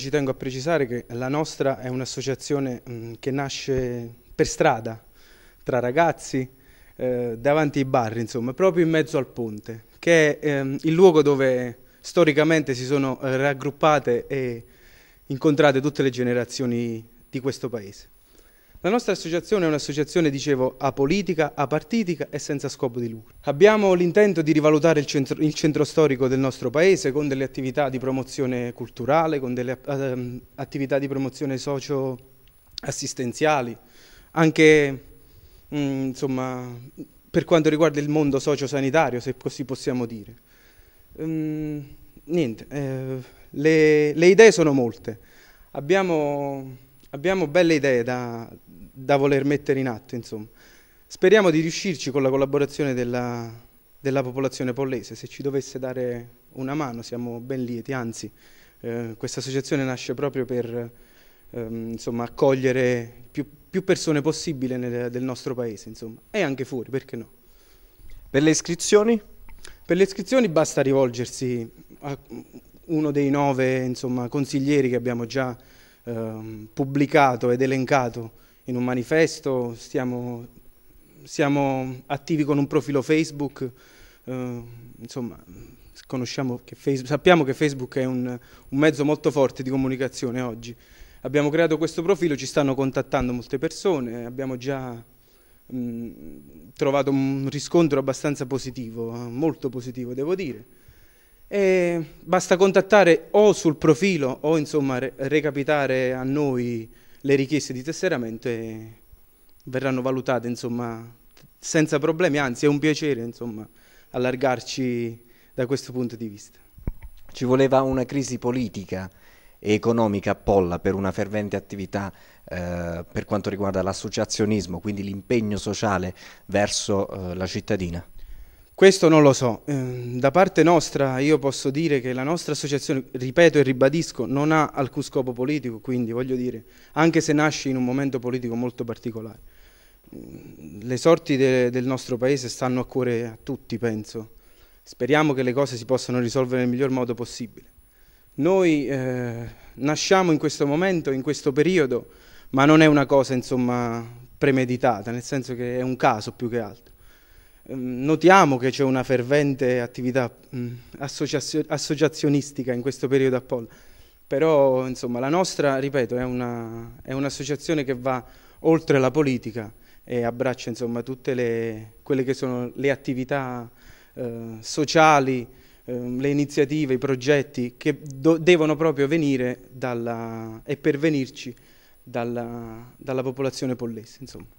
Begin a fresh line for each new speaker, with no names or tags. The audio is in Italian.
Ci tengo a precisare che la nostra è un'associazione mm, che nasce per strada, tra ragazzi, eh, davanti ai bar, insomma, proprio in mezzo al ponte, che è eh, il luogo dove storicamente si sono raggruppate e incontrate tutte le generazioni di questo paese. La nostra associazione è un'associazione, dicevo, apolitica, apartitica e senza scopo di lucro. Abbiamo l'intento di rivalutare il centro, il centro, storico del nostro paese con delle attività di promozione culturale, con delle eh, attività di promozione socio-assistenziali, anche mh, mm, insomma, per quanto riguarda il mondo socio-sanitario, se così possiamo dire. Ehm, niente, eh, le, le idee sono molte. Abbiamo Abbiamo belle idee da, da voler mettere in atto, insomma. Speriamo di riuscirci con la collaborazione della, della popolazione pollese, se ci dovesse dare una mano siamo ben lieti, anzi eh, questa associazione nasce proprio per ehm, insomma, accogliere più, più, persone possibile nel, del nostro paese insomma. e anche fuori, perché no? Per le iscrizioni? Per le iscrizioni basta rivolgersi a uno dei nove insomma, consiglieri che abbiamo già Ehm, pubblicato ed elencato in un manifesto, stiamo, siamo attivi con un profilo Facebook, eh, insomma che Facebook, sappiamo che Facebook è un, un mezzo molto forte di comunicazione oggi. Abbiamo creato questo profilo, ci stanno contattando molte persone, abbiamo già mh, mm, trovato un riscontro abbastanza positivo, molto positivo devo dire. E basta contattare o sul profilo o insomma recapitare a noi le richieste di tesseramento e verranno valutate insomma senza problemi, anzi è un piacere insomma allargarci da questo punto di vista. Ci voleva una crisi politica e economica a Polla per una fervente attività eh, per quanto riguarda l'associazionismo, quindi l'impegno sociale verso eh, la cittadina? Questo non lo so. Eh, da parte nostra io posso dire che la nostra associazione, ripeto e ribadisco, non ha alcun scopo politico, quindi voglio dire, anche se nasce in un momento politico molto particolare, mm, le sorti de del nostro paese stanno a cuore a tutti, penso. Speriamo che le cose si possano risolvere nel miglior modo possibile. Noi eh, nasciamo in questo momento, in questo periodo, ma non è una cosa, insomma, premeditata, nel senso che è un caso più che altro. Ehm, notiamo che c'è una fervente attività mm, associazionistica in questo periodo a Polla, però insomma, la nostra, ripeto, è, un'associazione che va oltre la politica e abbraccia insomma, tutte le, quelle che sono le attività eh, sociali, eh, le iniziative, i progetti che devono proprio venire dalla, e pervenirci dalla, dalla popolazione pollese. Insomma.